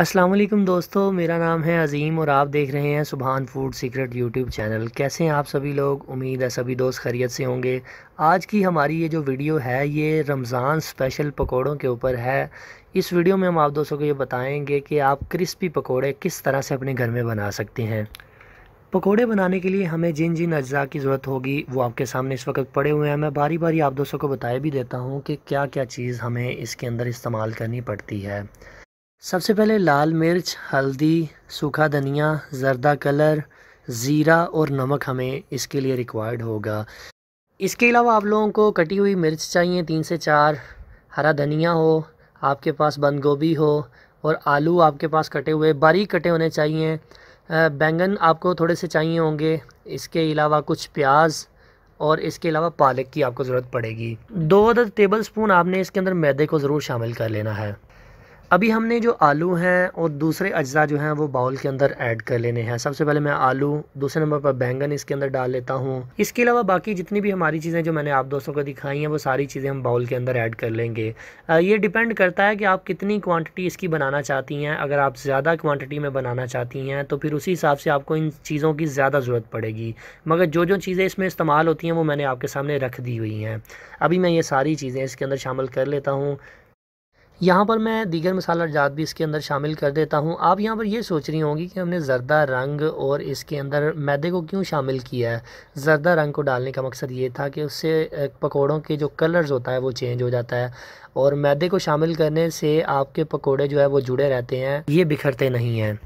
अस्सलाम वालेकुम दोस्तों मेरा नाम है अज़ीम और आप देख रहे हैं सुबहान फूड सीक्रेट यूट्यूब चैनल कैसे हैं आप सभी लोग उम्मीद है सभी दोस्त खैरियत से होंगे आज की हमारी ये जो वीडियो है ये रमज़ान स्पेशल पकोड़ों के ऊपर है इस वीडियो में हम आप दोस्तों को ये बताएंगे कि आप क्रिस्पी पकोड़े किस तरह से अपने घर में बना सकते हैं पकोड़े बनाने के लिए हमें जिन जिन अज्जा की ज़रूरत होगी वो आपके सामने इस वक्त पड़े हुए हैं मैं बारी बारी आप दोस्तों को बताए भी देता हूँ कि क्या क्या चीज़ हमें इसके अंदर इस्तेमाल करनी पड़ती है सबसे पहले लाल मिर्च हल्दी सूखा धनिया जर्दा कलर ज़ीरा और नमक हमें इसके लिए रिक्वायर्ड होगा इसके अलावा आप लोगों को कटी हुई मिर्च चाहिए तीन से चार हरा धनिया हो आपके पास बंद गोभी हो और आलू आपके पास कटे हुए बारीक कटे होने चाहिए बैंगन आपको थोड़े से चाहिए होंगे इसके अलावा कुछ प्याज और इसके अलावा पालक की आपको ज़रूरत पड़ेगी दो अदद टेबल स्पून आपने इसके अंदर मैदे को ज़रूर शामिल कर लेना है अभी हमने जो आलू हैं और दूसरे अज्जा जो हैं वो बाउल के अंदर ऐड कर लेने हैं सबसे पहले मैं आलू दूसरे नंबर पर बैंगन इसके अंदर डाल लेता हूँ इसके अलावा बाकी जितनी भी हमारी चीज़ें जो मैंने आप दोस्तों को दिखाई हैं वो सारी चीज़ें हम बाउल के अंदर ऐड कर लेंगे ये डिपेंड करता है कि आप कितनी क्वान्टिटी इसकी बनाना चाहती हैं अगर आप ज़्यादा क्वान्टिटी में बनाना चाहती हैं तो फिर उसी हिसाब से आपको इन चीज़ों की ज़्यादा ज़रूरत पड़ेगी मगर जो जो चीज़ें इसमें इस्तेमाल होती हैं वो मैंने आपके सामने रख दी हुई हैं अभी मैं ये सारी चीज़ें इसके अंदर शामिल कर लेता हूँ यहाँ पर मैं दीगर मसाला जात भी इसके अंदर शामिल कर देता हूँ आप यहाँ पर ये सोच रही होंगी कि हमने ज़रदा रंग और इसके अंदर मैदे को क्यों शामिल किया है ज़रदा रंग को डालने का मकसद ये था कि उससे पकौड़ों के जो कलर्स होता है वो चेंज हो जाता है और मैदे को शामिल करने से आपके पकौड़े जो है वो जुड़े रहते हैं ये बिखरते नहीं हैं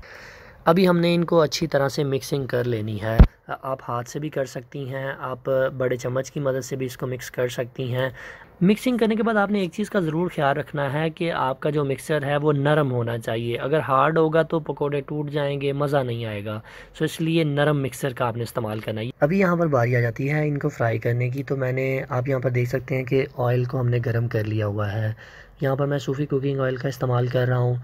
अभी हमने इनको अच्छी तरह से मिक्सिंग कर लेनी है आप हाथ से भी कर सकती हैं आप बड़े चम्मच की मदद से भी इसको मिक्स कर सकती हैं मिक्सिंग करने के बाद आपने एक चीज़ का ज़रूर ख्याल रखना है कि आपका जो मिक्सर है वो नरम होना चाहिए अगर हार्ड होगा तो पकोड़े टूट जाएंगे मज़ा नहीं आएगा सो इसलिए नरम मिक्सर का आपने इस्तेमाल करना है अभी यहाँ पर बारी आ जाती है इनको फ्राई करने की तो मैंने आप यहाँ पर देख सकते हैं कि ऑयल को हमने गर्म कर लिया हुआ है यहाँ पर मैं सूफ़ी कुकिंग ऑयल का इस्तेमाल कर रहा हूँ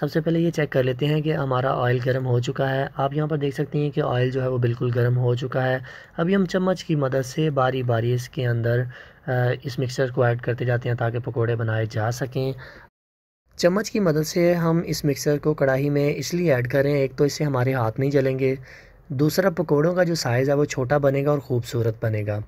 सबसे पहले ये चेक कर लेते हैं कि हमारा ऑयल गर्म हो चुका है आप यहाँ पर देख सकते हैं कि ऑयल जो है वो बिल्कुल गर्म हो चुका है अभी हम चम्मच की मदद से बारी बारी इसके अंदर इस मिक्सचर को ऐड करते जाते हैं ताकि पकोड़े बनाए जा सकें चम्मच की मदद से हम इस मिक्सचर को कढ़ाई में इसलिए ऐड करें एक तो इससे हमारे हाथ नहीं जलेंगे दूसरा पकौड़ों का जो साइज़ है वो छोटा बनेगा और ख़ूबसूरत बनेगा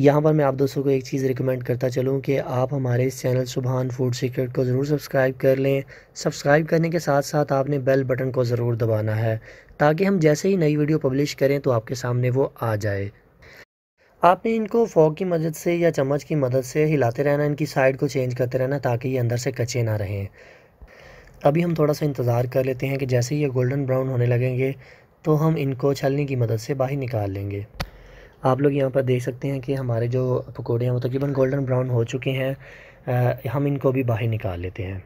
यहाँ पर मैं आप दोस्तों को एक चीज़ रिकमेंड करता चलूँ कि आप हमारे इस चैनल सुबहान फूड सीक्रेट को ज़रूर सब्सक्राइब कर लें सब्सक्राइब करने के साथ साथ आपने बेल बटन को ज़रूर दबाना है ताकि हम जैसे ही नई वीडियो पब्लिश करें तो आपके सामने वो आ जाए आपने इनको फॉक की मदद से या चम्मच की मदद से हिलाते रहना इनकी साइड को चेंज करते रहना ताकि ये अंदर से कचे ना रहें अभी हम थोड़ा सा इंतज़ार कर लेते हैं कि जैसे ही ये गोल्डन ब्राउन होने लगेंगे तो हम इनको छलनी की मदद से बाहर निकाल लेंगे आप लोग यहाँ पर देख सकते हैं कि हमारे जो पकौड़े हैं वो तकरीबन गोल्डन ब्राउन हो चुके हैं आ, हम इनको भी बाहर निकाल लेते हैं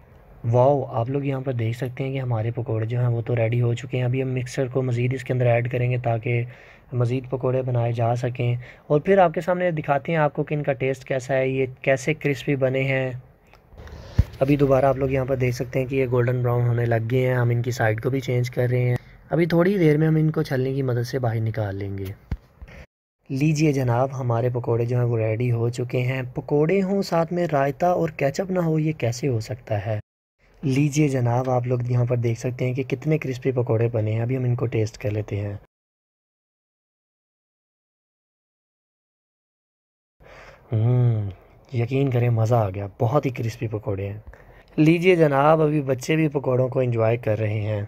वाओ आप लोग यहाँ पर देख सकते हैं कि हमारे पकोड़े जो हैं वो तो रेडी हो चुके हैं अभी हम मिक्सर को मज़ीद इसके अंदर ऐड करेंगे ताकि मज़ीद पकोड़े बनाए जा सकें और फिर आपके सामने दिखाते हैं आपको कि इनका टेस्ट कैसा है ये कैसे क्रिस्पी बने हैं अभी दोबारा आप लोग यहाँ पर देख सकते हैं कि ये गोल्डन ब्राउन होने लग गए हैं हम इनकी साइड को भी चेंज कर रहे हैं अभी थोड़ी देर में हम इनको छलने की मदद से बाहर निकाल लेंगे लीजिए जनाब हमारे पकोड़े जो हैं वो रेडी हो चुके हैं पकोड़े हों साथ में रायता और कैचअप ना हो ये कैसे हो सकता है लीजिए जनाब आप लोग यहाँ पर देख सकते हैं कि कितने क्रिस्पी पकोड़े बने हैं अभी हम इनको टेस्ट कर लेते हैं हम्म, यकीन करें मज़ा आ गया बहुत ही क्रिस्पी पकोड़े हैं लीजिए जनाब अभी बच्चे भी पकोड़ों को इन्जॉय कर रहे हैं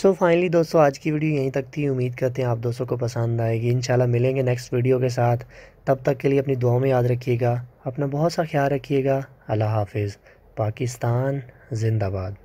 सो so फाइनली दोस्तों आज की वीडियो यहीं तक थी उम्मीद करते हैं आप दोस्तों को पसंद आएगी इंशाल्लाह मिलेंगे नेक्स्ट वीडियो के साथ तब तक के लिए अपनी दुआओं में याद रखिएगा अपना बहुत सा ख्याल रखिएगा अल्लाह हाफिज़ पाकिस्तान जिंदाबाद